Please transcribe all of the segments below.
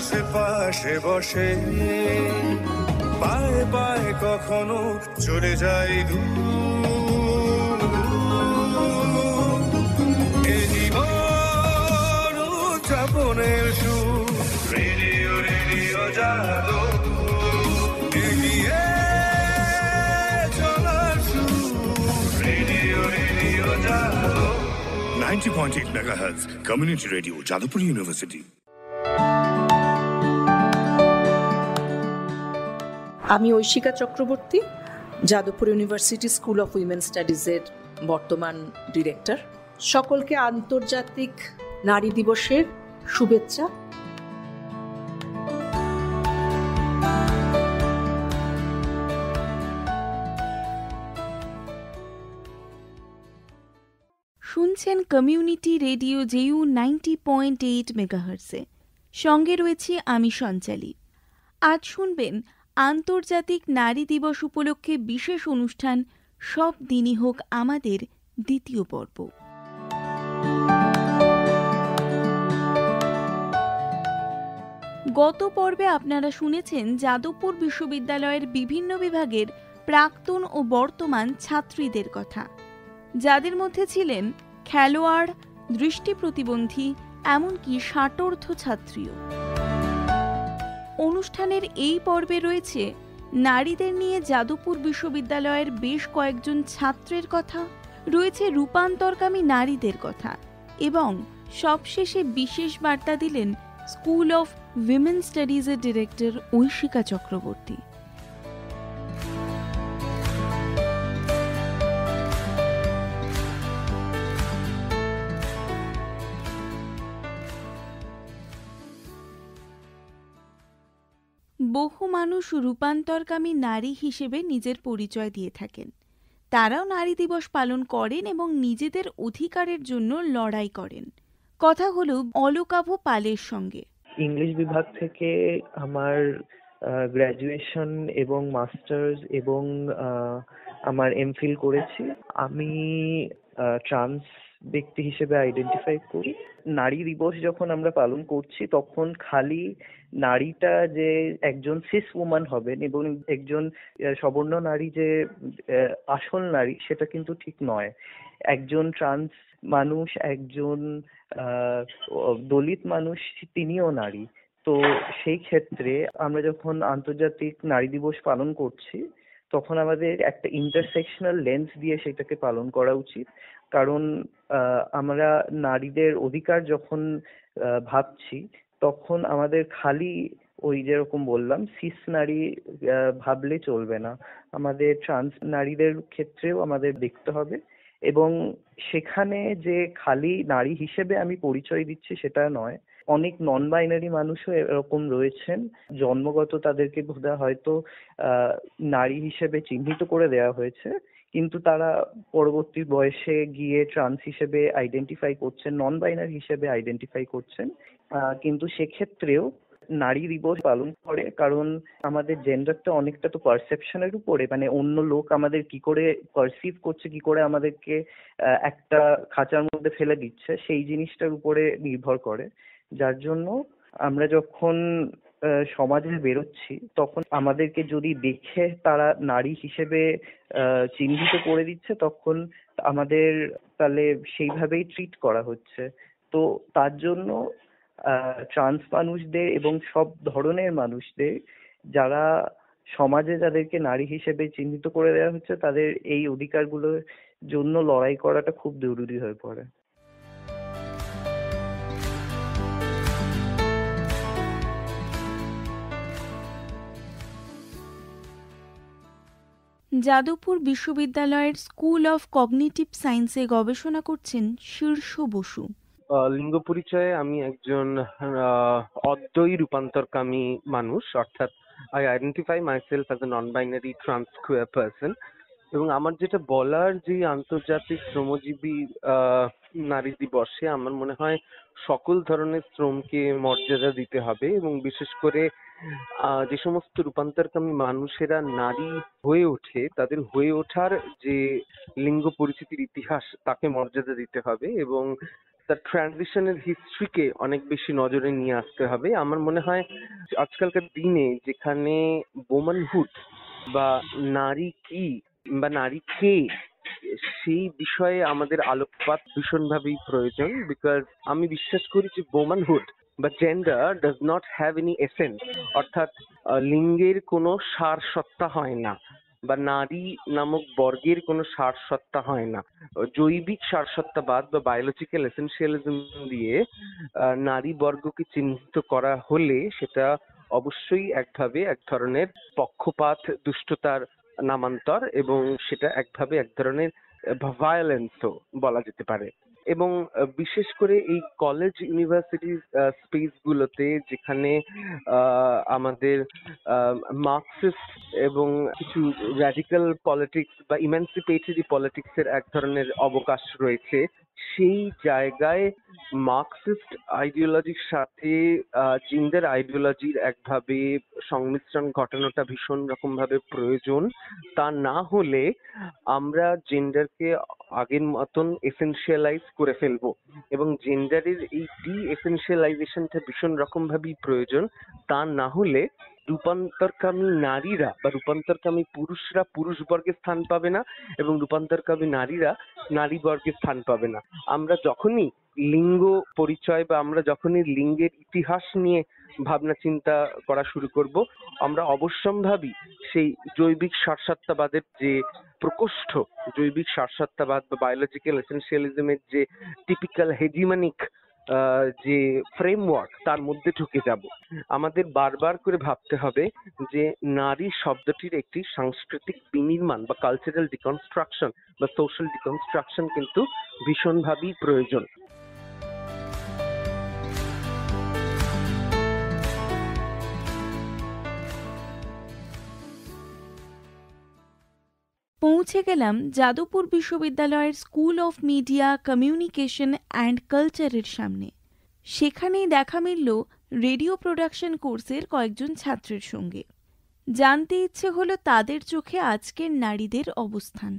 এসে পাশে বসে পায়ে পায়ে কখনো চলে যাই জীবন উদযাপনের সুর রেডিও রেডিও জাদু এগিয়ে চলার সুর radio 90.8 MHz Community Radio, Jadavpur University. আমি Aishika Chakraborty Jadavpur university school of women স্টাডিজের বর্তমান ডিরেক্টর সকলকে আন্তর্জাতিক নারী দিবসের শুভেচ্ছা শুনছেন community radio JU ninety point eight মেগাহার্সে সঙ্গে রয়েছি আমি সঞ্চালী আজ শুনবেন আন্তর্জাতিক নারী দিবস উপলক্ষে বিশেষ অনুষ্ঠান সব দিনই হোক আমাদের দ্বিতীয় পর্ব গত পর্বে আপনারা শুনেছেন যাদবপুর বিশ্ববিদ্যালয়ের বিভিন্ন বিভাগের প্রাক্তন ও বর্তমান ছাত্রীদের কথা যাদের মধ্যে ছিলেন খেলোয়াড় দৃষ্টি প্রতিবন্ধী এমনকি ষাটোর্ধ ছাত্রীও অনুষ্ঠানের এই পর্বে রয়েছে নারীদের নিয়ে যাদবপুর বিশ্ববিদ্যালয়ের বেশ কয়েকজন ছাত্রের কথা রয়েছে রূপান্তরকামী নারীদের কথা এবং সবশেষে বিশেষ বার্তা দিলেন স্কুল অফ উইমেন স্টাডিজের ডিরেক্টর ঐশিকা চক্রবর্তী বহু মানুষ রূপান্তরকামী নারী হিসেবে নিজের পরিচয় দিয়ে থাকেন তারাও নারী দিবস পালন করেন এবং নিজেদের অধিকারের জন্য লড়াই করেন কথা হলো অলোকাভ পালের সঙ্গে ইংলিশ বিভাগ থেকে আমার গ্র্যাজুয়েশন এবং মাস্টার্স এবং আমার এমফিল করেছি আমি ট্রান্স ব্যক্তি হিসেবে আইডেন্টিফাই করি নারী দিবস যখন আমরা পালন করছি তখন খালি নারীটা যে একজন সিস উমান হবেন এবং একজন সবর্ণ নারী যে আসল নারী সেটা কিন্তু ঠিক নয় একজন ট্রান্স মানুষ একজন দলিত মানুষ তিনিও নারী তো সেই ক্ষেত্রে আমরা যখন আন্তর্জাতিক নারী দিবস পালন করছি তখন আমাদের একটা ইন্টারসেকশনাল লেন্স দিয়ে সেটাকে পালন করা উচিত কারণ আমরা নারীদের অধিকার যখন ভাবছি তখন আমাদের খালি ওই যেরকম বললাম সিস নারী ভাবলে চলবে না আমাদের ট্রান্স নারীদের ক্ষেত্রেও আমাদের দেখতে হবে এবং সেখানে যে খালি নারী হিসেবে আমি পরিচয় দিচ্ছি সেটা নয় অনেক নন বাইনারি মানুষও এরকম রয়েছেন জন্মগত তাদেরকে বোধহয় হয়তো নারী হিসেবে চিহ্নিত করে দেওয়া হয়েছে কিন্তু তারা পরবর্তী বয়সে গিয়ে ট্রান্স হিসেবে আইডেন্টিফাই করছেন নন বাইনার হিসেবে আইডেন্টিফাই করছেন কিন্তু সেক্ষেত্রেও নারী দিবস পালন করে কারণ আমাদের জেন্ডারটা অনেকটা তো পারসেপশনের উপরে মানে অন্য লোক আমাদের কি করে পারসিভ করছে কি করে আমাদেরকে একটা খাঁচার মধ্যে ফেলে দিচ্ছে সেই জিনিসটার উপরে নির্ভর করে যার জন্য আমরা যখন সমাজে বেরোচ্ছি তখন আমাদেরকে যদি দেখে তারা নারী হিসেবে চিহ্নিত করে দিচ্ছে তখন আমাদের তাহলে সেইভাবেই ট্রিট করা হচ্ছে তো তার জন্য ট্রান্স মানুষদের এবং সব ধরনের মানুষদের যারা সমাজে যাদেরকে নারী হিসেবে চিহ্নিত করে দেওয়া হচ্ছে তাদের এই অধিকারগুলোর জন্য লড়াই করাটা খুব জরুরি হয়ে পড়ে যাদবপুর বিশ্ববিদ্যালয়ের স্কুল অফ কগনিটিভ সায়েন্সে গবেষণা করছেন শীর্ষ বসু লিঙ্গ পরিচয়ে আমি একজন অদ্বৈ রূপান্তরকামী মানুষ অর্থাৎ I identify myself as a non binary transqueer person এবং আমার যেটা বলার যে আন্তর্জাতিক শ্রমজীবী নারী দিবসে আমার মনে হয় সকল ধরনের শ্রমকে মর্যাদা দিতে হবে এবং বিশেষ করে যে সমস্ত রূপান্তরকামী মানুষেরা নারী হয়ে ওঠে তাদের হয়ে ওঠার যে লিঙ্গ পরিচিতির ইতিহাস তাকে মর্যাদা দিতে হবে এবং তার ট্রানজিশনের হিস্ট্রিকে অনেক বেশি নজরে নিয়ে আসতে হবে আমার মনে হয় আজকালকার দিনে যেখানে বোমানহুড বা নারী কি বা নারী কে সেই বিষয়ে আমাদের আলোকপাত ভীষণভাবেই প্রয়োজন বিকজ আমি বিশ্বাস করি যে বোমানহুড বা gender does not have any essence অর্থাৎ লিঙ্গের কোনো সারসত্তা হয় না বা নারী নামক বর্গের কোনো সারসত্তা হয় না জৈবিক সারসত্তাবাদ বা বায়োলজিক্যাল এসেন্সিয়ালিজম দিয়ে নারী বর্গকে চিহ্নিত করা হলে সেটা অবশ্যই একভাবে এক ধরনের পক্ষপাত দুষ্টতার নামান্তর এবং সেটা একভাবে এক ধরনের ভায়োলেন্সও বলা যেতে পারে এবং বিশেষ করে এই কলেজ ইউনিভার্সিটি স্পেস গুলোতে যেখানে আমাদের মার্কসিস্ট এবং কিছু র্যাডিক্যাল পলিটিক্স বা ইমানসিপেটরি পলিটিক্স এর এক ধরনের অবকাশ রয়েছে সেই জায়গায় মার্কসিস্ট আইডিওলজির সাথে জিনদের আইডিওলজির একভাবে সংমিশ্রণ ঘটানোটা ভীষণ রকম ভাবে প্রয়োজন তা না হলে আমরা জেন্ডারকে আগের মতন এসেনশিয়ালাইজ করে ফেলব এবং জেন্ডারের এই ডি এসেনশিয়ালাইজেশনটা ভীষণ রকম ভাবেই প্রয়োজন তা না হলে রূপান্তরকামী নারীরা বা রূপান্তরকামী পুরুষরা পুরুষ বর্গের স্থান পাবে না এবং রূপান্তরকামী নারীরা নারী বর্গের স্থান পাবে না আমরা যখনই লিঙ্গ পরিচয় বা আমরা যখনই লিঙ্গের ইতিহাস নিয়ে ভাবনা চিন্তা করা শুরু করব আমরা অবশ্যম্ভাবী সেই জৈবিক সারসত্তাবাদের যে প্রকোষ্ঠ জৈবিক সারসত্তাবাদ বা বায়োলজিক্যাল এসেন্সিয়ালিজমের যে টিপিক্যাল হেজিমানিক যে ফ্রেমওয়ার্ক তার মধ্যে ঢুকে যাব আমাদের বারবার করে ভাবতে হবে যে নারী শব্দটির একটি সাংস্কৃতিক বিনির্মাণ বা কালচারাল ডিকনস্ট্রাকশন বা সোশ্যাল ডিকনস্ট্রাকশন কিন্তু ভীষণভাবেই প্রয়োজন পৌঁছে গেলাম যাদবপুর বিশ্ববিদ্যালয়ের school of media communication and কালচারের সামনে সেখানেই দেখা মিলল রেডিও প্রোডাকশন কোর্সের কয়েকজন ছাত্রের সঙ্গে জানতে ইচ্ছে হলো তাদের চোখে আজকের নারীদের অবস্থান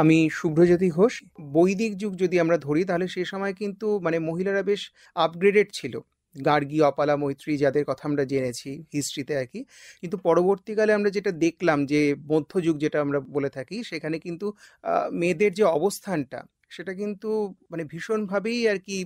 আমি শুভ্রজ্যোতি ঘোষ বৈদিক যুগ যদি আমরা ধরি তাহলে সে সময় কিন্তু মানে মহিলারা বেশ আপগ্রেডেড ছিল গার্গী অপালা মৈত্রী যাদের কথা আমরা জেনেছি হিস্ট্রিতে আর কি কিন্তু পরবর্তীকালে আমরা যেটা দেখলাম যে মধ্যযুগ যেটা আমরা বলে থাকি সেখানে কিন্তু মেয়েদের যে অবস্থানটা সেটা কিন্তু মানে ভীষণভাবেই আর কি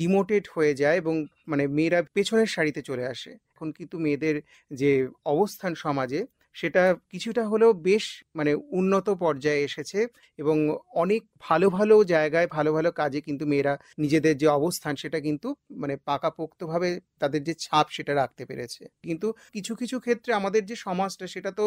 ডিমোটেড হয়ে যায় এবং মানে মেয়েরা পেছনের সারিতে চলে আসে এখন কিন্তু মেয়েদের যে অবস্থান সমাজে সেটা কিছুটা হলেও বেশ মানে উন্নত পর্যায়ে এসেছে এবং অনেক ভালো ভালো জায়গায় ভালো ভালো কাজে কিন্তু মেয়েরা নিজেদের যে অবস্থান সেটা কিন্তু মানে পাকাপোক্তভাবে তাদের যে ছাপ সেটা রাখতে পেরেছে কিন্তু কিছু কিছু ক্ষেত্রে আমাদের যে সমাজটা সেটা তো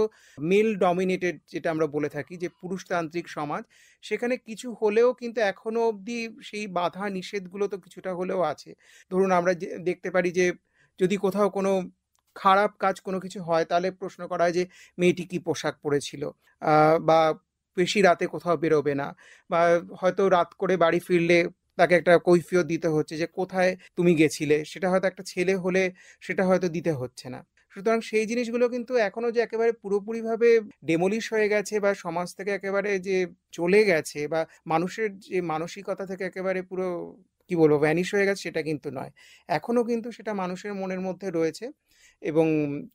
মেল ডমিনেটেড যেটা আমরা বলে থাকি যে পুরুষতান্ত্রিক সমাজ সেখানে কিছু হলেও কিন্তু এখনো অবধি সেই বাধা নিষেধগুলো তো কিছুটা হলেও আছে ধরুন আমরা দেখতে পারি যে যদি কোথাও কোনো খারাপ কাজ কোনো কিছু হয় তাহলে প্রশ্ন করা হয় যে মেয়েটি কি পোশাক পরেছিল বা বেশি রাতে কোথাও বেরোবে না বা হয়তো রাত করে বাড়ি ফিরলে তাকে একটা কৈফিয়ত দিতে হচ্ছে যে কোথায় তুমি গেছিলে সেটা হয়তো একটা ছেলে হলে সেটা হয়তো দিতে হচ্ছে না সুতরাং সেই জিনিসগুলো কিন্তু এখনও যে একেবারে পুরোপুরিভাবে ডেমলিশ হয়ে গেছে বা সমাজ থেকে একেবারে যে চলে গেছে বা মানুষের যে মানসিকতা থেকে একেবারে পুরো কি বলবো ভ্যানিশ হয়ে গেছে সেটা কিন্তু নয় এখনও কিন্তু সেটা মানুষের মনের মধ্যে রয়েছে এবং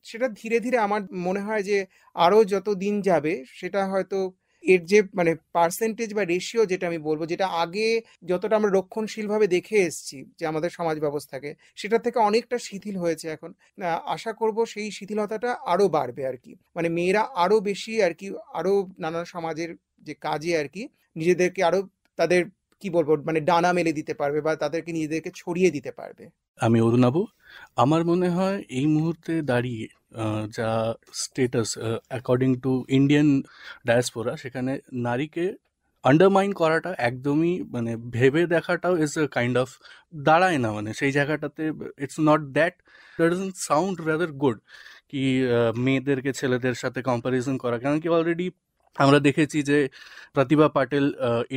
সেটা ধীরে ধীরে আমার মনে হয় যে আরও যত দিন যাবে সেটা হয়তো এর যে মানে পার্সেন্টেজ বা রেশিও যেটা আমি বলবো যেটা আগে যতটা আমরা রক্ষণশীলভাবে দেখে এসছি যে আমাদের সমাজ ব্যবস্থাকে সেটা থেকে অনেকটা শিথিল হয়েছে এখন আশা করব সেই শিথিলতাটা আরও বাড়বে আর কি মানে মেয়েরা আরও বেশি আর কি আরও নানা সমাজের যে কাজে আর কি নিজেদেরকে আরও তাদের কি বলবো মানে ডানা মেলে দিতে পারবে বা তাদেরকে নিজেদেরকে ছড়িয়ে দিতে পারবে আমি অরুণাবু আমার মনে হয় এই মুহূর্তে দাঁড়িয়ে যা status according to Indian diaspora সেখানে নারীকে আন্ডারমাইন করাটা একদমই মানে ভেবে দেখাটাও ইজ আ কাইন্ড অফ দাঁড়ায় না মানে সেই জায়গাটাতে it's not that doesn't sound rather good কি মেয়েদেরকে ছেলেদের সাথে কম্পারিজন করা কারণ কি অলরেডি আমরা দেখেছি যে প্রতিভা পাটেল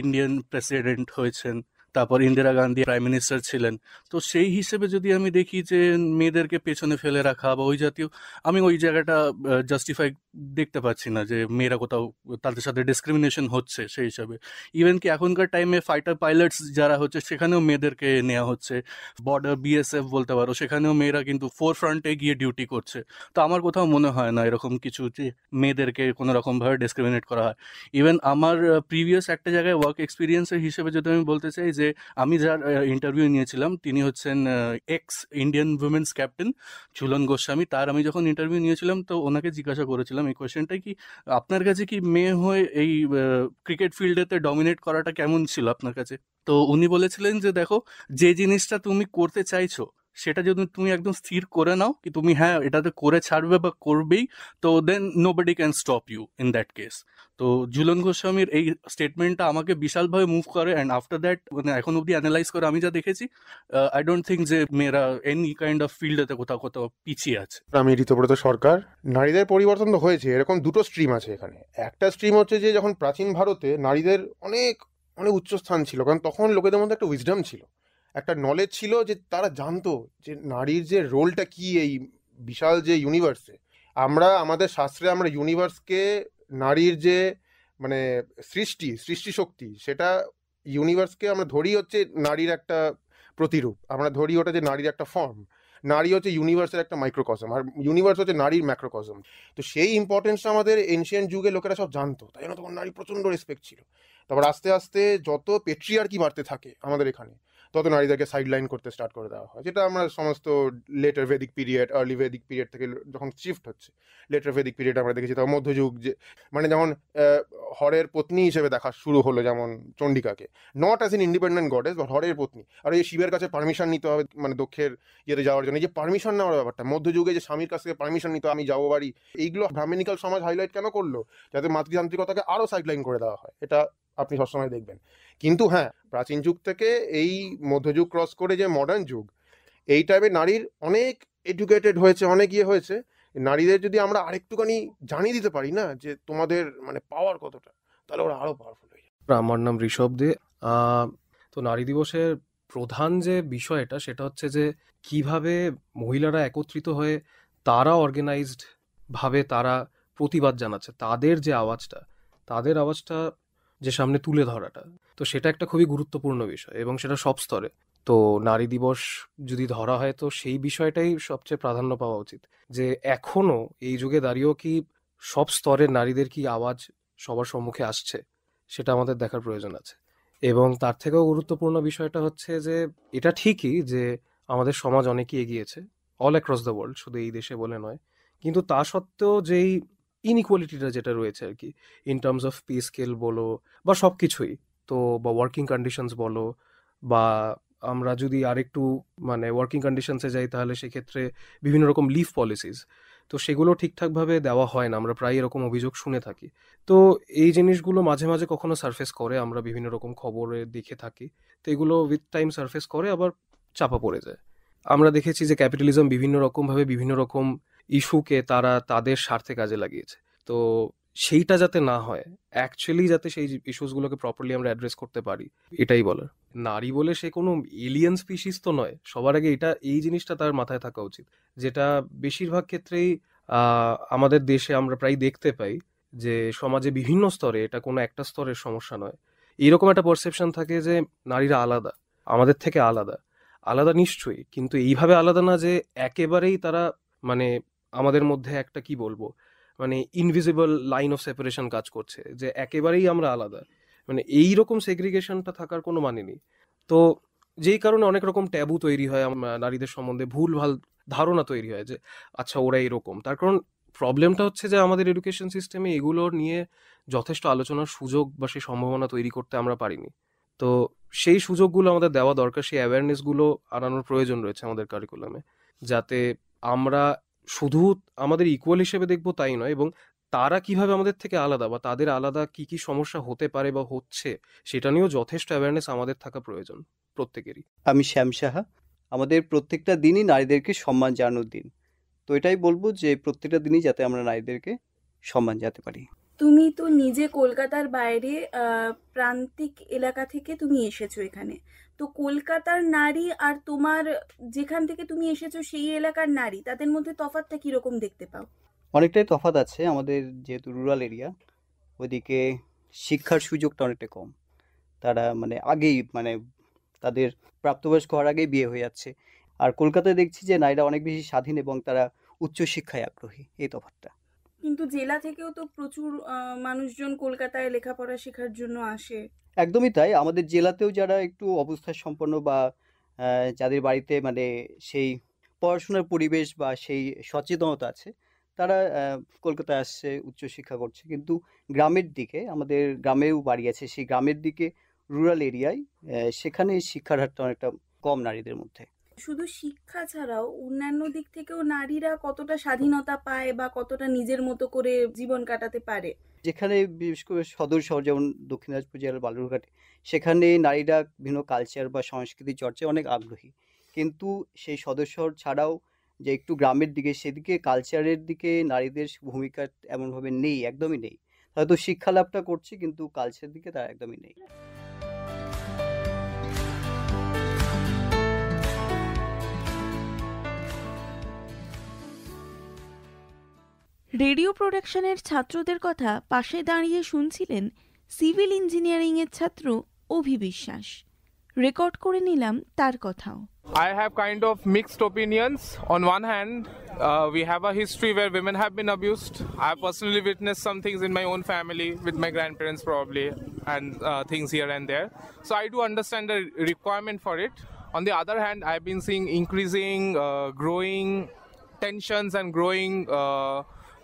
ইন্ডিয়ান প্রেসিডেন্ট হয়েছেন তারপর ইন্দিরা গান্ধী প্রাইম মিনিস্টার ছিলেন তো সেই হিসেবে যদি আমি দেখি যে মেয়েদেরকে পেছনে ফেলে রাখা বা ওই জাতীয় আমি ওই জায়গাটা জাস্টিফাই দেখতে পাচ্ছি না যে মেয়েরা কোথাও তাদের সাথে ডিসক্রিমিনেশন হচ্ছে সেই হিসাবে ইভেন কি এখনকার টাইমে ফাইটার পাইলটস যারা হচ্ছে সেখানেও মেয়েদেরকে নেওয়া হচ্ছে বর্ডার বিএসএফ বলতে পারো সেখানেও মেয়েরা কিন্তু ফোর ফ্রন্টে গিয়ে ডিউটি করছে তো আমার কোথাও মনে হয় না এরকম কিছু যে মেয়েদেরকে কোনো রকমভাবে ডিসক্রিমিনেট করা হয় ইভেন আমার প্রিভিয়াস একটা জায়গায় ওয়ার্ক এক্সপিরিয়েন্সের হিসেবে যদি আমি বলতে চাই যে যে আমি যার ইন্টারভিউ নিয়েছিলাম তিনি হচ্ছেন ex Indian women's captain Jhulan Goswami তার আমি যখন ইন্টারভিউ নিয়েছিলাম তো ওনাকে জিজ্ঞাসা করেছিলাম এই কোয়েশ্চেনটা কি আপনার কাছে কি মেয়ে হয়ে এই ক্রিকেট ফিল্ডেতে ডমিনেট করাটা কেমন ছিল আপনার কাছে তো উনি বলেছিলেন যে দেখো যে জিনিসটা তুমি করতে চাইছো সেটা যদি তুমি একদম স্থির করে নাও কি তুমি হ্যাঁ এটাতে করে ছাড়বে বা করবেই তো then no can stop you in that case তো ঝুলন গোস্বামীর এই স্টেটমেন্টটা আমাকে বিশালভাবে মুভ করে অ্যান্ড আফটার দ্যাট মানে এখন অব্দি অ্যানালাইজ করে আমি যা দেখেছি আই ডোন্ট থিঙ্ক যে মেয়েরা এনি কাইন্ড অফ ফিল্ডেতে কোথাও কোথাও পিছিয়ে আছে আমি ঋতুব্রত সরকার নারীদের পরিবর্তন তো হয়েছে এরকম দুটো স্ট্রিম আছে এখানে একটা স্ট্রিম হচ্ছে যে যখন প্রাচীন ভারতে নারীদের অনেক অনেক উচ্চস্থান ছিল কারণ তখন লোকেদের মধ্যে একটা উইজডম ছিল একটা নলেজ ছিল যে তারা জানতো যে নারীর যে রোলটা কি এই বিশাল যে ইউনিভার্সে আমরা আমাদের শাস্ত্রে আমরা ইউনিভার্সকে নারীর যে মানে সৃষ্টি সৃষ্টি শক্তি সেটা ইউনিভার্সকে আমরা ধরি হচ্ছে নারীর একটা প্রতিরূপ আমরা ধরি ওটা যে নারীর একটা ফর্ম নারী হচ্ছে ইউনিভার্সের একটা মাইক্রোকজম আর ইউনিভার্স হচ্ছে নারীর ম্যাক্রোকজম তো সেই ইম্পর্টেন্সটা আমাদের এনশিয়েন্ট যুগে লোকেরা সব জানতো তাই জন্য তখন নারী প্রচণ্ড রেসপেক্ট ছিল তারপর আস্তে আস্তে যত পেট্রিয়ার্কি বাড়তে থাকে আমাদের এখানে তত নারীদেরকে সাইডলাইন করতে স্টার্ট করে দেওয়া হয় যেটা আমরা সমস্ত later Vedic period early Vedic period থেকে যখন শিফট হচ্ছে লেটার ভেদিক পিরিয়ড আমরা দেখেছি তখন মধ্যযুগ যে মানে যেমন হরের পত্নী হিসেবে দেখা শুরু হলো যেমন চণ্ডিকাকে not as in independent goddess বা হরের পত্নী আর এই শিবের কাছে পারমিশন নিতে হবে মানে দক্ষের ইয়েতে যাওয়ার জন্য যে পারমিশন নেওয়ার ব্যাপারটা মধ্যযুগে যে স্বামীর কাছ থেকে পারমিশন নিতে আমি যাবো বাড়ি এইগুলো ব্রাহ্মণিকাল সমাজ হাইলাইট কেন করলো যাতে মাতৃতান্ত্রিকতাকে আরও সাইডলাইন করে দেওয়া হয় এটা আপনি সবসময় দেখবেন কিন্তু হ্যাঁ প্রাচীন যুগ থেকে এই মধ্যযুগ ক্রস করে যে মডার্ন যুগ এই টাইপের নারীর অনেক এডুকেটেড হয়েছে অনেক ইয়ে হয়েছে নারীদের যদি আমরা আরেকটুখানি জানিয়ে দিতে পারি না যে তোমাদের মানে পাওয়ার কতটা তাহলে ওরা আরও পাওয়ারফুল হয়ে যাবে আমার নাম ঋষভ দে তো নারী দিবসের প্রধান যে বিষয়টা সেটা হচ্ছে যে কিভাবে মহিলারা একত্রিত হয়ে তারা অর্গানাইজড ভাবে তারা প্রতিবাদ জানাচ্ছে তাদের যে আওয়াজটা তাদের আওয়াজটা যে সামনে তুলে ধরাটা তো সেটা একটা খুবই গুরুত্বপূর্ণ বিষয় এবং সেটা সব স্তরে তো নারী দিবস যদি ধরা হয় তো সেই বিষয়টাই সবচেয়ে প্রাধান্য পাওয়া উচিত যে এখনও এই যুগে দাঁড়িয়েও কি সব স্তরের নারীদের কি আওয়াজ সবার সম্মুখে আসছে সেটা আমাদের দেখার প্রয়োজন আছে এবং তার থেকেও গুরুত্বপূর্ণ বিষয়টা হচ্ছে যে এটা ঠিকই যে আমাদের সমাজ অনেকই এগিয়েছে অল অ্যাক্রস দ্য ওয়ার্ল্ড শুধু এই দেশে বলে নয় কিন্তু তা সত্ত্বেও যেই ইনইকুয়ালিটিটা যেটা রয়েছে আর কি in terms of pay scale বলো বা সব কিছুই তো বা ওয়ার্কিং কন্ডিশনস বলো বা আমরা যদি আরেকটু মানে ওয়ার্কিং কন্ডিশনসে যাই তাহলে সেক্ষেত্রে বিভিন্ন রকম লিভ পলিসিস তো সেগুলো ঠিকঠাকভাবে দেওয়া হয় না আমরা প্রায় এরকম অভিযোগ শুনে থাকি তো এই জিনিসগুলো মাঝে মাঝে কখনো সারফেস করে আমরা বিভিন্ন রকম খবরে দেখে থাকি তো এগুলো উইথ টাইম সারফেস করে আবার চাপা পড়ে যায় আমরা দেখেছি যে ক্যাপিটালিজম বিভিন্ন রকমভাবে বিভিন্ন রকম ইস্যুকে তারা তাদের স্বার্থে কাজে লাগিয়েছে তো সেইটা যাতে না হয় অ্যাকচুয়ালি যাতে সেই ইস্যুসগুলোকে প্রপারলি আমরা অ্যাড্রেস করতে পারি এটাই বলার নারী বলে সে কোনো এলিয়েন স্পিসিস তো নয় সবার আগে এটা এই জিনিসটা তার মাথায় থাকা উচিত যেটা বেশিরভাগ ক্ষেত্রেই আমাদের দেশে আমরা প্রায় দেখতে পাই যে সমাজে বিভিন্ন স্তরে এটা কোনো একটা স্তরের সমস্যা নয় এরকম একটা পারসেপশন থাকে যে নারীরা আলাদা আমাদের থেকে আলাদা আলাদা নিশ্চয়ই কিন্তু এইভাবে আলাদা না যে একেবারেই তারা মানে আমাদের মধ্যে একটা কি বলবো মানে ইনভিজিবল লাইন অফ সেপারেশন কাজ করছে যে একেবারেই আমরা আলাদা মানে এই রকম সেগ্রিগেশনটা থাকার কোনো মানে নেই তো যেই কারণে অনেক রকম ট্যাবু তৈরি হয় নারীদের সম্বন্ধে ভুল ভাল ধারণা তৈরি হয় যে আচ্ছা ওরা এরকম তার কারণ প্রবলেমটা হচ্ছে যে আমাদের এডুকেশন সিস্টেমে এগুলো নিয়ে যথেষ্ট আলোচনার সুযোগ বা সেই সম্ভাবনা তৈরি করতে আমরা পারিনি তো সেই সুযোগগুলো আমাদের দেওয়া দরকার সেই অ্যাওয়ারনেসগুলো আনানোর প্রয়োজন রয়েছে আমাদের কারিকুলামে যাতে আমরা শুধু আমাদের ইকুয়াল হিসেবে দেখবো তাই নয় এবং তারা কিভাবে আমাদের থেকে আলাদা বা তাদের আলাদা কি কি সমস্যা হতে পারে বা হচ্ছে সেটা নিয়েও যথেষ্ট অ্যাওয়ারনেস আমাদের থাকা প্রয়োজন প্রত্যেকেরই আমি শ্যাম সাহা আমাদের প্রত্যেকটা দিনই নারীদেরকে সম্মান জানানোর দিন তো এটাই বলবো যে প্রত্যেকটা দিনই যাতে আমরা নারীদেরকে সম্মান জানাতে পারি তুমি তো নিজে কলকাতার বাইরে প্রান্তিক এলাকা থেকে তুমি এসেছো এখানে তো কলকাতার নারী আর তোমার যেখান থেকে তুমি এসেছো সেই এলাকার নারী তাদের মধ্যে তফাতটা কীরকম দেখতে পাও অনেকটাই তফাত আছে আমাদের যেহেতু রুরাল এরিয়া ওইদিকে শিক্ষার সুযোগটা অনেকটা কম তারা মানে আগেই মানে তাদের প্রাপ্তবয়স্ক হওয়ার আগেই বিয়ে হয়ে যাচ্ছে আর কলকাতায় দেখছি যে নারীরা অনেক বেশি স্বাধীন এবং তারা উচ্চশিক্ষায় আগ্রহী এই তফাতটা কিন্তু জেলা থেকেও তো প্রচুর মানুষজন কলকাতায় লেখাপড়া শেখার জন্য আসে একদমই তাই আমাদের জেলাতেও যারা একটু অবস্থা সম্পন্ন বা যাদের বাড়িতে মানে সেই পড়াশোনার পরিবেশ বা সেই সচেতনতা আছে তারা কলকাতায় আসছে উচ্চশিক্ষা করছে কিন্তু গ্রামের দিকে আমাদের গ্রামেও বাড়ি আছে সেই গ্রামের দিকে রুরাল এরিয়ায় সেখানে শিক্ষার হারটা অনেকটা কম নারীদের মধ্যে শুধু শিক্ষা ছাড়াও অন্যান্য দিক থেকেও নারীরা কতটা স্বাধীনতা পায় বা কতটা নিজের মতো করে জীবন কাটাতে পারে যেখানে বিশেষ করে সদর শহর যেমন দক্ষিণ দিনাজপুর জেলার বালুরঘাট সেখানে নারীরা বিভিন্ন কালচার বা সংস্কৃতি চর্চায় অনেক আগ্রহী কিন্তু সেই সদর শহর ছাড়াও যে একটু গ্রামের দিকে সেদিকে কালচারের দিকে নারীদের ভূমিকা এমনভাবে নেই একদমই নেই হয়তো শিক্ষা লাভটা করছে কিন্তু কালচারের দিকে তারা একদমই নেই রেডিও প্রোডাকশনের ছাত্রদের কথা পাশে দাঁড়িয়ে শুনছিলেন সিভিল ইঞ্জিনিয়ারিংয়ের ছাত্র অভি বিশ্বাস রেকর্ড করে নিলাম তার কথাও I have kind of mixed opinions on one hand we have a history where women have been abused I have personally witness some things in my own family with my grandparents probably and things here and there so I do understand the requirement for it on the other hand I have been seeing increasing growing tensions and growing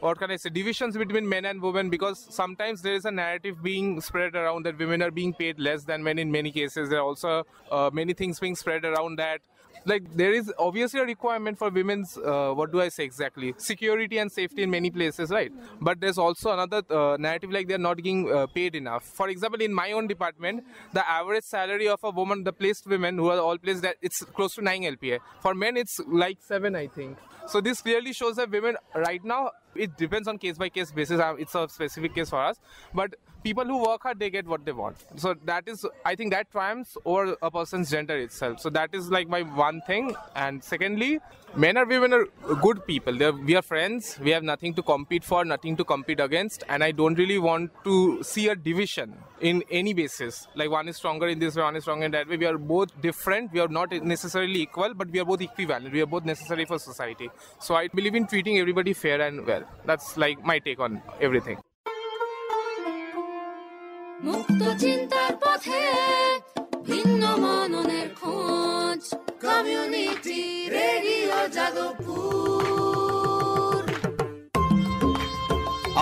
or can I say divisions between men and women because sometimes there is a narrative being spread around that women are being paid less than men in many cases. There are also uh, many things being spread around that. Like there is obviously a requirement for women's uh, what do I say exactly security and safety in many places, right? But there's also another uh, narrative like they're not getting uh, paid enough. For example, in my own department, the average salary of a woman, the placed women who are all placed, it's close to nine LPA. For men, it's like seven, I think. So this clearly shows that women right now it depends on case by case basis. Uh, it's a specific case for us. But people who work hard, they get what they want. So that is, I think that triumphs over a person's gender itself. So that is like my one thing. And secondly, men and women are good people. They're, we are friends. We have nothing to compete for, nothing to compete against. And I don't really want to see a division in any basis. Like one is stronger in this way, one is stronger in that way. We are both different. We are not necessarily equal, but we are both equivalent. We are both necessary for society. So I believe in treating everybody fair and well. That's like my take on everything.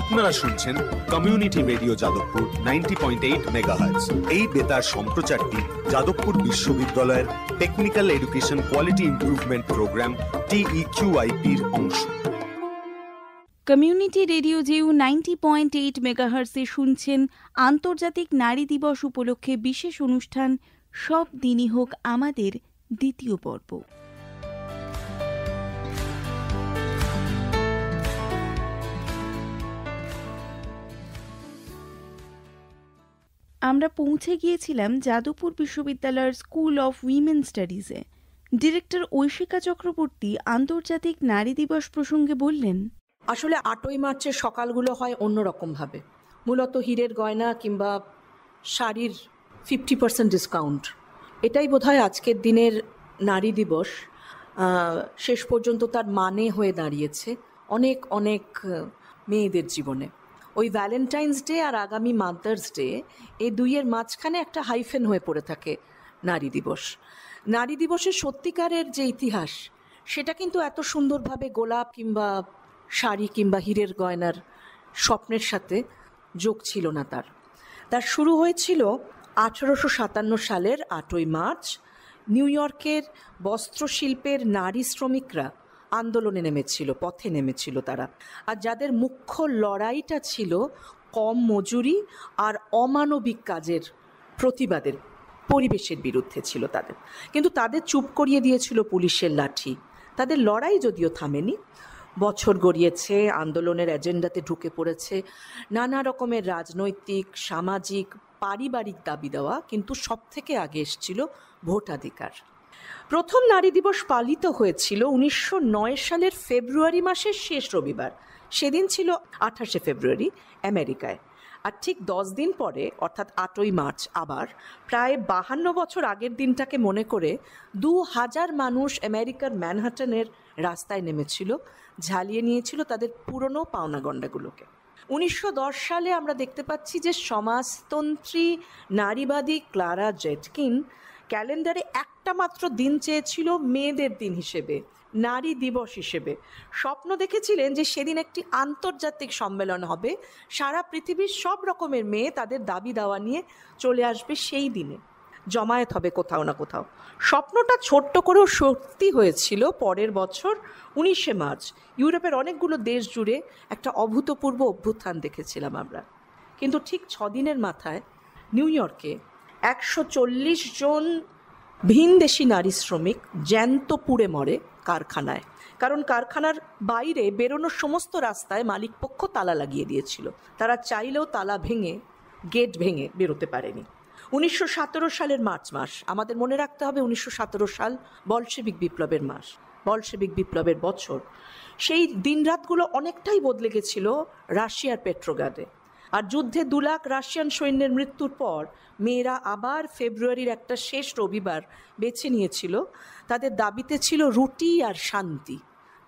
আপনারা শুনছেন community radio Jadavpur ninety point eight megahertz এই বেতার সম্প্রচারটি যাদবপুর বিশ্ববিদ্যালয়ের technical education quality improvement programme টিইকিউআইপির অংশ community radio JU ninety point eight মেগাহার্সে শুনছেন আন্তর্জাতিক নারী দিবস উপলক্ষে বিশেষ অনুষ্ঠান সব দিনই হোক আমাদের দ্বিতীয় পর্ব আমরা পৌঁছে গিয়েছিলাম যাদবপুর বিশ্ববিদ্যালয়ের স্কুল অফ উইমেন স্টাডিজে ডিরেক্টর ঐশিকা চক্রবর্তী আন্তর্জাতিক নারী দিবস প্রসঙ্গে বললেন আসলে আটই মার্চের সকালগুলো হয় অন্যরকমভাবে মূলত হীরের গয়না কিংবা শাড়ির ফিফটি পার্সেন্ট ডিসকাউন্ট এটাই বোধহয় আজকের দিনের নারী দিবস শেষ পর্যন্ত তার মানে হয়ে দাঁড়িয়েছে অনেক অনেক মেয়েদের জীবনে ওই ভ্যালেন্টাইন্স ডে আর আগামী মাদার্স ডে এই দুইয়ের মাঝখানে একটা হাইফেন হয়ে পড়ে থাকে নারী দিবস নারী দিবসের সত্যিকারের যে ইতিহাস সেটা কিন্তু এত সুন্দরভাবে গোলাপ কিংবা শাড়ি কিংবা হীরের গয়নার স্বপ্নের সাথে যোগ ছিল না তার তার শুরু হয়েছিল আঠেরোশো সাতান্ন সালের আটই মার্চ নিউ ইয়র্কের বস্ত্রশিল্পের নারী শ্রমিকরা আন্দোলনে নেমেছিল পথে নেমেছিল তারা আর যাদের মুখ্য লড়াইটা ছিল কম মজুরি আর অমানবিক কাজের প্রতিবাদের পরিবেশের বিরুদ্ধে ছিল তাদের কিন্তু তাদের চুপ করিয়ে দিয়েছিল পুলিশের লাঠি তাদের লড়াই যদিও থামেনি বছর গড়িয়েছে আন্দোলনের এজেন্ডাতে ঢুকে পড়েছে নানা রকমের রাজনৈতিক সামাজিক পারিবারিক দাবি দেওয়া কিন্তু সব থেকে আগে এসছিল ভোটাধিকার প্রথম নারী দিবস পালিত হয়েছিল উনিশশো সালের ফেব্রুয়ারি মাসের শেষ রবিবার সেদিন ছিল আঠাশে ফেব্রুয়ারি আমেরিকায় আর ঠিক দশ দিন পরে অর্থাৎ আটই মার্চ আবার প্রায় বাহান্ন বছর আগের দিনটাকে মনে করে দু হাজার মানুষ আমেরিকার ম্যানহাটনের রাস্তায় নেমেছিল ঝালিয়ে নিয়েছিল তাদের পুরনো পাওনা গণ্ডাগুলোকে উনিশশো সালে আমরা দেখতে পাচ্ছি যে সমাজতন্ত্রী নারীবাদী ক্লারা জেটকিন ক্যালেন্ডারে একটা মাত্র দিন চেয়েছিল মেয়েদের দিন হিসেবে নারী দিবস হিসেবে স্বপ্ন দেখেছিলেন যে সেদিন একটি আন্তর্জাতিক সম্মেলন হবে সারা পৃথিবীর সব রকমের মেয়ে তাদের দাবি দাওয়া নিয়ে চলে আসবে সেই দিনে জমায়েত হবে কোথাও না কোথাও স্বপ্নটা ছোট্ট করেও সত্যি হয়েছিল পরের বছর উনিশে মার্চ ইউরোপের অনেকগুলো দেশ জুড়ে একটা অভূতপূর্ব অভ্যুত্থান দেখেছিলাম আমরা কিন্তু ঠিক ছদিনের মাথায় নিউ ইয়র্কে একশো চল্লিশ জন ভিনদেশি নারী শ্রমিক জ্যান্ত পুড়ে মরে কারখানায় কারণ কারখানার বাইরে বেরোনোর সমস্ত রাস্তায় মালিকপক্ষ তালা লাগিয়ে দিয়েছিল তারা চাইলেও তালা ভেঙে গেট ভেঙে বেরোতে পারেনি উনিশশো সালের মার্চ মাস আমাদের মনে রাখতে হবে উনিশশো সাল বলশেবিক বিপ্লবের মাস বলশেবিক বিপ্লবের বছর সেই দিনরাতগুলো অনেকটাই বদলে গেছিল রাশিয়ার পেট্রোগাডে আর যুদ্ধে দু লাখ রাশিয়ান সৈন্যের মৃত্যুর পর মেয়েরা আবার ফেব্রুয়ারির একটা শেষ রবিবার বেছে নিয়েছিল তাদের দাবিতে ছিল রুটি আর শান্তি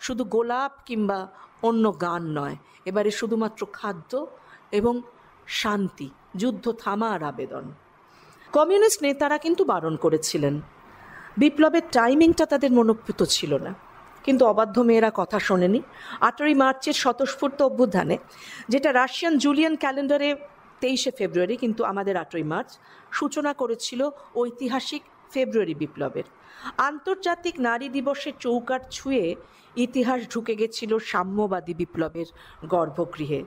শুধু গোলাপ কিংবা অন্য গান নয় এবারে শুধুমাত্র খাদ্য এবং শান্তি যুদ্ধ থামার আবেদন কমিউনিস্ট নেতারা কিন্তু বারণ করেছিলেন বিপ্লবের টাইমিংটা তাদের মনোপ্রীত ছিল না কিন্তু অবাধ্য মেয়েরা কথা শোনেনি আটই মার্চের স্বতঃস্ফূর্ত অভ্যুত্থানে যেটা রাশিয়ান জুলিয়ান ক্যালেন্ডারে তেইশে ফেব্রুয়ারি কিন্তু আমাদের আটই মার্চ সূচনা করেছিল ঐতিহাসিক ফেব্রুয়ারি বিপ্লবের আন্তর্জাতিক নারী দিবসের চৌকাট ছুঁয়ে ইতিহাস ঢুকে গেছিল সাম্যবাদী বিপ্লবের গর্ভগৃহে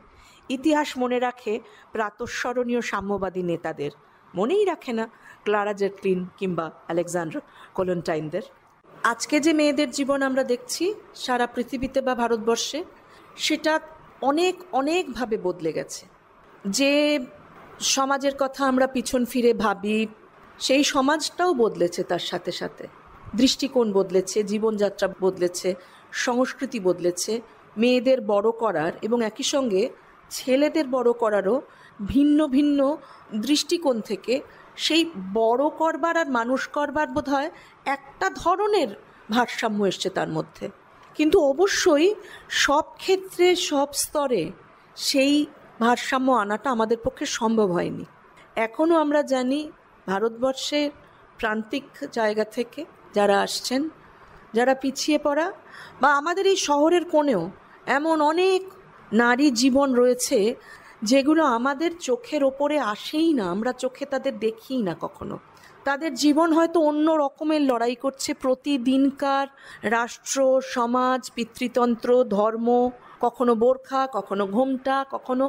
ইতিহাস মনে রাখে প্রাতঃস্মরণীয় সাম্যবাদী নেতাদের মনেই রাখে না ক্লারা জেটলিন কিংবা আলেকজান্ডার কোলেন্টাইনদের আজকে যে মেয়েদের জীবন আমরা দেখছি সারা পৃথিবীতে বা ভারতবর্ষে সেটা অনেক অনেকভাবে বদলে গেছে যে সমাজের কথা আমরা পিছন ফিরে ভাবি সেই সমাজটাও বদলেছে তার সাথে সাথে দৃষ্টিকোণ বদলেছে জীবনযাত্রা বদলেছে সংস্কৃতি বদলেছে মেয়েদের বড় করার এবং একই সঙ্গে ছেলেদের বড় করারও ভিন্ন ভিন্ন দৃষ্টিকোণ থেকে সেই বড় করবার আর মানুষ করবার বোধ হয় একটা ধরনের ভারসাম্য এসছে তার মধ্যে কিন্তু অবশ্যই সব ক্ষেত্রে সব স্তরে সেই ভারসাম্য আনাটা আমাদের পক্ষে সম্ভব হয়নি এখনও আমরা জানি ভারতবর্ষের প্রান্তিক জায়গা থেকে যারা আসছেন যারা পিছিয়ে পড়া বা আমাদের এই শহরের কোণেও এমন অনেক নারী জীবন রয়েছে যেগুলো আমাদের চোখের ওপরে আসেই না আমরা চোখে তাদের দেখিই না কখনো তাদের জীবন হয়তো অন্য রকমের লড়াই করছে প্রতিদিনকার রাষ্ট্র সমাজ পিতৃতন্ত্র ধর্ম কখনো বোরখা কখনো ঘোমটা কখনো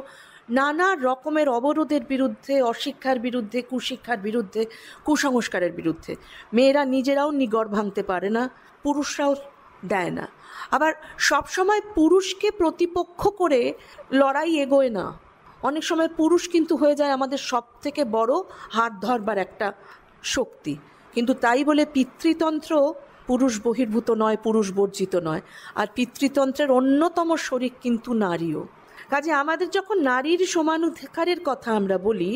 নানা রকমের অবরোধের বিরুদ্ধে অশিক্ষার বিরুদ্ধে কুশিক্ষার বিরুদ্ধে কুসংস্কারের বিরুদ্ধে মেয়েরা নিজেরাও নিগড় ভাঙতে পারে না পুরুষরাও দেয় না আবার সবসময় পুরুষকে প্রতিপক্ষ করে লড়াই এগোয় না অনেক সময় পুরুষ কিন্তু হয়ে যায় আমাদের সব থেকে বড় হাত ধরবার একটা শক্তি কিন্তু তাই বলে পিতৃতন্ত্র পুরুষ বহির্ভূত নয় পুরুষ বর্জিত নয় আর পিতৃতন্ত্রের অন্যতম শরিক কিন্তু নারীও কাজে আমাদের যখন নারীর সমান অধিকারের কথা আমরা বলি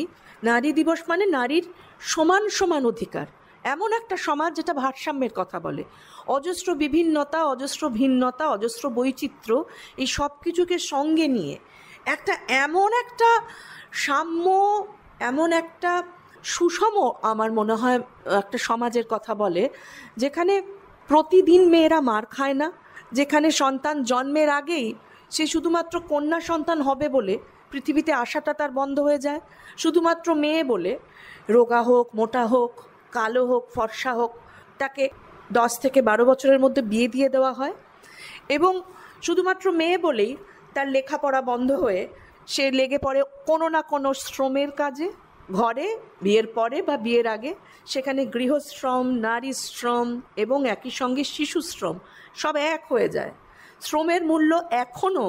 নারী দিবস মানে নারীর সমান সমান অধিকার এমন একটা সমাজ যেটা ভারসাম্যের কথা বলে অজস্র বিভিন্নতা অজস্র ভিন্নতা অজস্র বৈচিত্র্য এই সব কিছুকে সঙ্গে নিয়ে একটা এমন একটা সাম্য এমন একটা সুষম আমার মনে হয় একটা সমাজের কথা বলে যেখানে প্রতিদিন মেয়েরা মার খায় না যেখানে সন্তান জন্মের আগেই সে শুধুমাত্র কন্যা সন্তান হবে বলে পৃথিবীতে আশাটা তার বন্ধ হয়ে যায় শুধুমাত্র মেয়ে বলে রোগা হোক মোটা হোক কালো হোক ফর্সা হোক তাকে দশ থেকে বারো বছরের মধ্যে বিয়ে দিয়ে দেওয়া হয় এবং শুধুমাত্র মেয়ে বলেই তার লেখাপড়া বন্ধ হয়ে সে লেগে পড়ে কোনো না কোনো শ্রমের কাজে ঘরে বিয়ের পরে বা বিয়ের আগে সেখানে গৃহশ্রম নারী শ্রম এবং একই সঙ্গে শিশু শ্রম সব এক হয়ে যায় শ্রমের মূল্য এখনও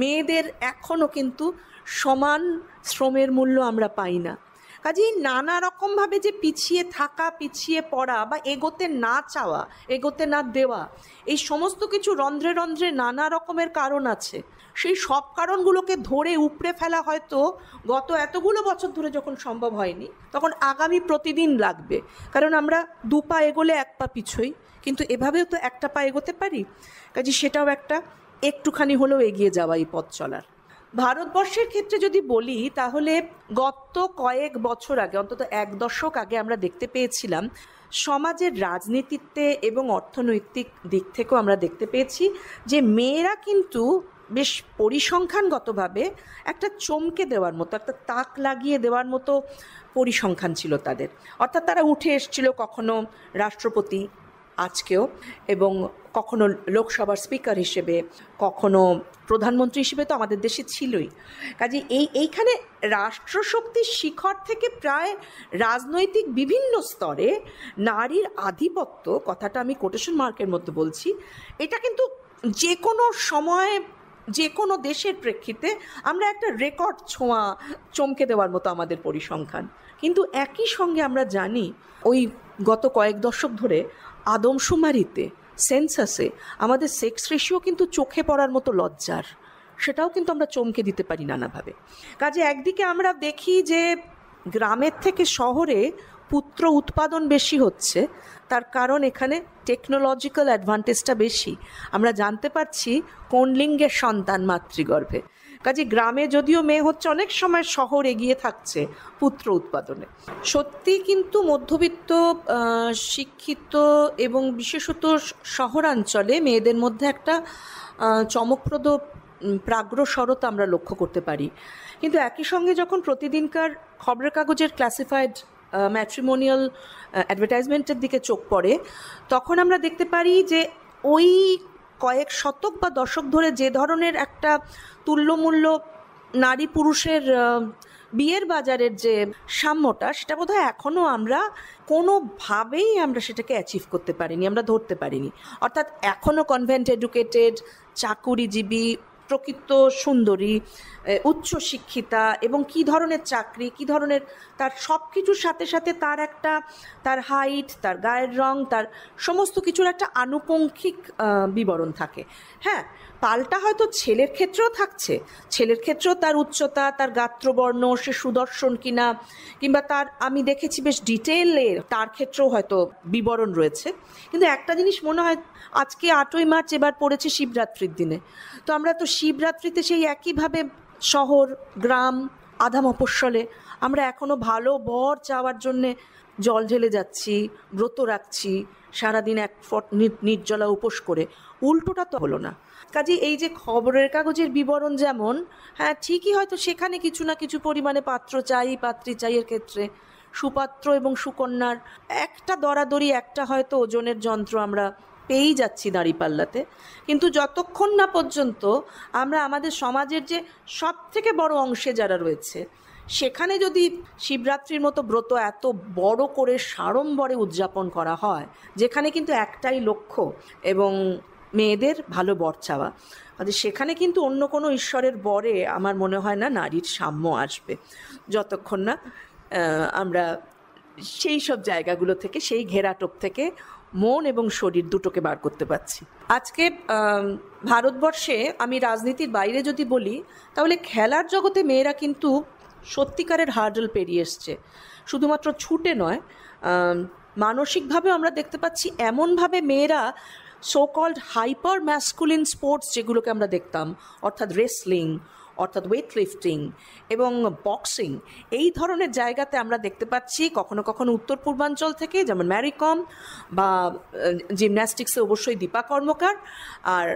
মেয়েদের এখনও কিন্তু সমান শ্রমের মূল্য আমরা পাই না কাজেই নানা রকমভাবে যে পিছিয়ে থাকা পিছিয়ে পড়া বা এগোতে না চাওয়া এগোতে না দেওয়া এই সমস্ত কিছু রন্ধ্রে রন্ধ্রে নানা রকমের কারণ আছে সেই সব কারণগুলোকে ধরে উপড়ে ফেলা হয়তো গত এতগুলো বছর ধরে যখন সম্ভব হয়নি তখন আগামী প্রতিদিন লাগবে কারণ আমরা দু পা এগোলে এক পা পিছই কিন্তু এভাবেও তো একটা পা এগোতে পারি কাজে সেটাও একটা একটুখানি হলেও এগিয়ে যাওয়া এই পথ চলার ভারতবর্ষের ক্ষেত্রে যদি বলি তাহলে গত কয়েক বছর আগে অন্তত এক দশক আগে আমরা দেখতে পেয়েছিলাম সমাজের রাজনীতিতে এবং অর্থনৈতিক দিক থেকেও আমরা দেখতে পেয়েছি যে মেয়েরা কিন্তু বেশ পরিসংখ্যানগতভাবে একটা চমকে দেওয়ার মতো একটা তাক লাগিয়ে দেওয়ার মতো পরিসংখ্যান ছিল তাদের অর্থাৎ তারা উঠে এসছিল কখনো রাষ্ট্রপতি আজকেও এবং কখনো লোকসভার স্পিকার হিসেবে কখনো প্রধানমন্ত্রী হিসেবে তো আমাদের দেশে ছিলই কাজে এই এইখানে রাষ্ট্রশক্তির শিখর থেকে প্রায় রাজনৈতিক বিভিন্ন স্তরে নারীর আধিপত্য কথাটা আমি কোটেশন মার্কের মধ্যে বলছি এটা কিন্তু যে কোনো সময় যে কোনো দেশের প্রেক্ষিতে আমরা একটা রেকর্ড ছোঁয়া চমকে দেওয়ার মতো আমাদের পরিসংখ্যান কিন্তু একই সঙ্গে আমরা জানি ওই গত কয়েক দশক ধরে আদমশুমারিতে সেন্সাসে আমাদের সেক্স রেশিও কিন্তু চোখে পড়ার মতো লজ্জার সেটাও কিন্তু আমরা চমকে দিতে পারি নানাভাবে কাজে একদিকে আমরা দেখি যে গ্রামের থেকে শহরে পুত্র উৎপাদন বেশি হচ্ছে তার কারণ এখানে টেকনোলজিক্যাল অ্যাডভান্টেজটা বেশি আমরা জানতে পারছি কোন লিঙ্গের সন্তান মাতৃগর্ভে কাজে গ্রামে যদিও মেয়ে হচ্ছে অনেক সময় শহর এগিয়ে থাকছে পুত্র উৎপাদনে সত্যি কিন্তু মধ্যবিত্ত শিক্ষিত এবং বিশেষত শহরাঞ্চলে মেয়েদের মধ্যে একটা চমকপ্রদ প্রাগ্রসরতা আমরা লক্ষ্য করতে পারি কিন্তু একই সঙ্গে যখন প্রতিদিনকার খবরের কাগজের ক্লাসিফাইড ম্যাট্রিমোনিয়াল অ্যাডভার্টাইজমেন্টের দিকে চোখ পড়ে তখন আমরা দেখতে পারি যে ওই কয়েক শতক বা দশক ধরে যে ধরনের একটা তুল্যমূল্য নারী পুরুষের বিয়ের বাজারের যে সাম্যটা সেটা বোধহয় এখনও আমরা কোনোভাবেই আমরা সেটাকে অ্যাচিভ করতে পারিনি আমরা ধরতে পারিনি অর্থাৎ এখনও কনভেন্ট এডুকেটেড চাকুরিজীবী প্রকৃত সুন্দরী উচ্চশিক্ষিতা এবং কি ধরনের চাকরি কি ধরনের তার সব কিছুর সাথে সাথে তার একটা তার হাইট তার গায়ের রং তার সমস্ত কিছুর একটা আনুপঙ্খিক বিবরণ থাকে হ্যাঁ পাল্টা হয়তো ছেলের ক্ষেত্রেও থাকছে ছেলের ক্ষেত্রেও তার উচ্চতা তার গাত্রবর্ণ সে সুদর্শন কিনা কিংবা তার আমি দেখেছি বেশ ডিটেলে তার ক্ষেত্রেও হয়তো বিবরণ রয়েছে কিন্তু একটা জিনিস মনে হয় আজকে আটই মার্চ এবার পড়েছে শিবরাত্রির দিনে তো আমরা তো শিবরাত্রিতে সেই একইভাবে শহর গ্রাম আধা মফস্বলে আমরা এখনও ভালো বর চাওয়ার জন্যে জল ঢেলে যাচ্ছি ব্রত রাখছি সারাদিন এক ফট নির্জলা উপোস করে উল্টোটা তো হলো না কাজে এই যে খবরের কাগজের বিবরণ যেমন হ্যাঁ ঠিকই হয়তো সেখানে কিছু না কিছু পরিমাণে পাত্র চাই পাত্রী চাইয়ের ক্ষেত্রে সুপাত্র এবং সুকন্যার একটা দরাদরি একটা হয়তো ওজনের যন্ত্র আমরা পেয়েই যাচ্ছি দাঁড়িপাল্লাতে কিন্তু যতক্ষণ না পর্যন্ত আমরা আমাদের সমাজের যে সব থেকে বড় অংশে যারা রয়েছে সেখানে যদি শিবরাত্রির মতো ব্রত এত বড় করে সাড়ম্বরে উদযাপন করা হয় যেখানে কিন্তু একটাই লক্ষ্য এবং মেয়েদের ভালো বর চাওয়া কাজে আচ্ছা, সেখানে কিন্তু অন্য কোনো ঈশ্বরের বরে আমার মনে হয় না নারীর সাম্য আসবে যতক্ষণ না আমরা সেই সব জায়গাগুলো থেকে সেই ঘেরাটোপ থেকে মন এবং শরীর দুটোকে বার করতে পারছি আজকে ভারতবর্ষে আমি রাজনীতির বাইরে যদি বলি তাহলে খেলার জগতে মেয়েরা কিন্তু সত্যিকারের হার্ডল পেরিয়ে এসছে শুধুমাত্র ছুটে নয় মানসিকভাবে আমরা দেখতে পাচ্ছি এমনভাবে মেয়েরা so called hyper masculine sports যেগুলোকে আমরা দেখতাম অর্থাৎ রেসলিং অর্থাৎ ওয়েট লিফটিং এবং বক্সিং এই ধরনের জায়গাতে আমরা দেখতে পাচ্ছি কখনো কখনো উত্তর পূর্বাঞ্চল থেকে যেমন ম্যারিকম বা জিমন্যাস্টিক্সে অবশ্যই দীপা কর্মকার আর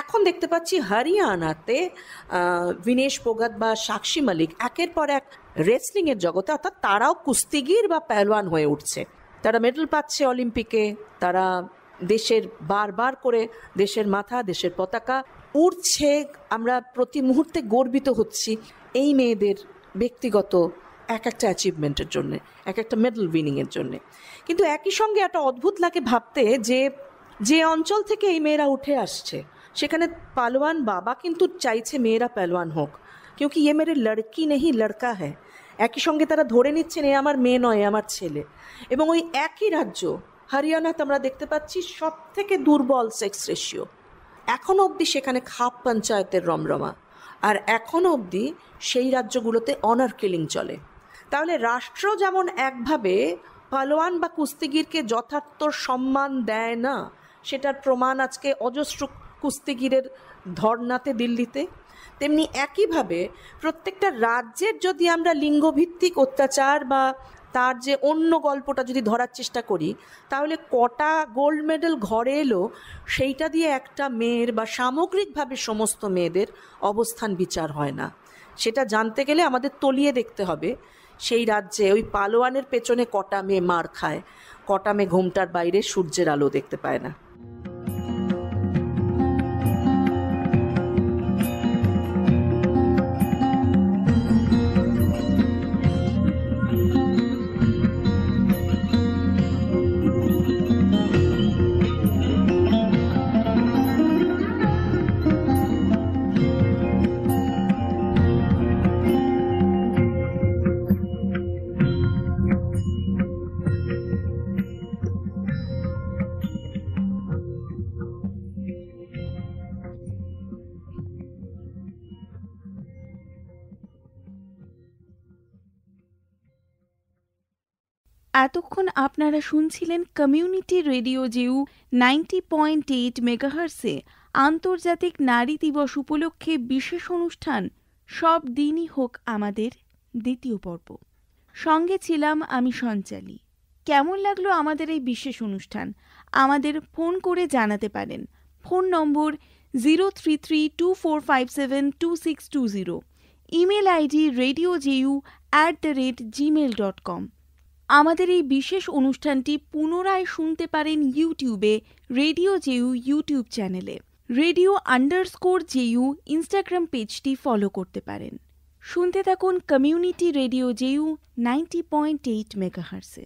এখন দেখতে পাচ্ছি হরিয়ানাতে বিনেশ পোগাত বা সাক্ষী মালিক একের পর এক রেসলিংয়ের জগতে অর্থাৎ তারাও কুস্তিগির বা পেহলোয়ান হয়ে উঠছে তারা মেডেল পাচ্ছে অলিম্পিকে তারা দেশের বারবার করে দেশের মাথা দেশের পতাকা উড়ছে আমরা প্রতি মুহূর্তে গর্বিত হচ্ছি এই মেয়েদের ব্যক্তিগত এক একটা অ্যাচিভমেন্টের জন্যে এক একটা মেডেল উইনিংয়ের জন্যে কিন্তু একই সঙ্গে একটা অদ্ভুত লাগে ভাবতে যে যে অঞ্চল থেকে এই মেয়েরা উঠে আসছে সেখানে পালোয়ান বাবা কিন্তু চাইছে মেয়েরা পালোয়ান হোক কিউকি এ মেরে লড়কি নেই লড়কা হ্যাঁ একই সঙ্গে তারা ধরে নিচ্ছেন এ আমার মেয়ে নয় আমার ছেলে এবং ওই একই রাজ্য হরিয়ানাতে আমরা দেখতে পাচ্ছি সব থেকে দুর্বল সেক্স রেশিও এখনও অবধি সেখানে খাপ পঞ্চায়েতের রমরমা আর এখনও অবধি সেই রাজ্যগুলোতে অনার কিলিং চলে তাহলে রাষ্ট্র যেমন একভাবে পালোয়ান বা কুস্তিগিরকে যথার্থ সম্মান দেয় না সেটার প্রমাণ আজকে অজস্র কুস্তিগিরের ধর্নাতে দিল্লিতে তেমনি একইভাবে প্রত্যেকটা রাজ্যের যদি আমরা লিঙ্গভিত্তিক অত্যাচার বা তার যে অন্য গল্পটা যদি ধরার চেষ্টা করি তাহলে কটা গোল্ড মেডেল ঘরে এলো সেইটা দিয়ে একটা মেয়ের বা সামগ্রিকভাবে সমস্ত মেয়েদের অবস্থান বিচার হয় না সেটা জানতে গেলে আমাদের তলিয়ে দেখতে হবে সেই রাজ্যে ওই পালোয়ানের পেছনে কটা মেয়ে মার খায় কটা মেয়ে ঘুমটার বাইরে সূর্যের আলো দেখতে পায় না এতক্ষণ আপনারা শুনছিলেন community radio JU ninety point eight মেগাহার্সে আন্তর্জাতিক নারী দিবস উপলক্ষে বিশেষ অনুষ্ঠান সব দিনই হোক আমাদের দ্বিতীয় পর্ব সঙ্গে ছিলাম আমি সঞ্চালী কেমন লাগলো আমাদের এই বিশেষ অনুষ্ঠান আমাদের ফোন করে জানাতে পারেন phone number zero three three two four five seven two six two zero email ID radio JU at the rate Gmail dot com আমাদের এই বিশেষ অনুষ্ঠানটি পুনরায় শুনতে পারেন ইউটিউবে রেডিও জেইউ ইউটিউব চ্যানেলে রেডিও আন্ডারস্কোর জেইউ ইনস্টাগ্রাম পেজটি ফলো করতে পারেন শুনতে থাকুন community radio JU ninety point eight মেগাহার্সে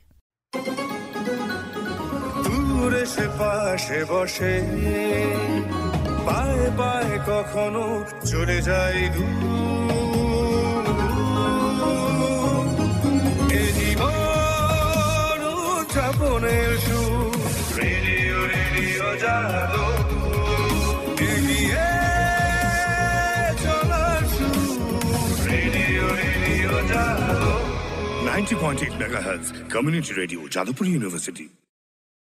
পায়ে পায়ে কখনো চলে যায় দূর স্বপনের সুর রেডিও রেডিও জাগো এগিয়ে চলার সুর radio community radio Jadavpur university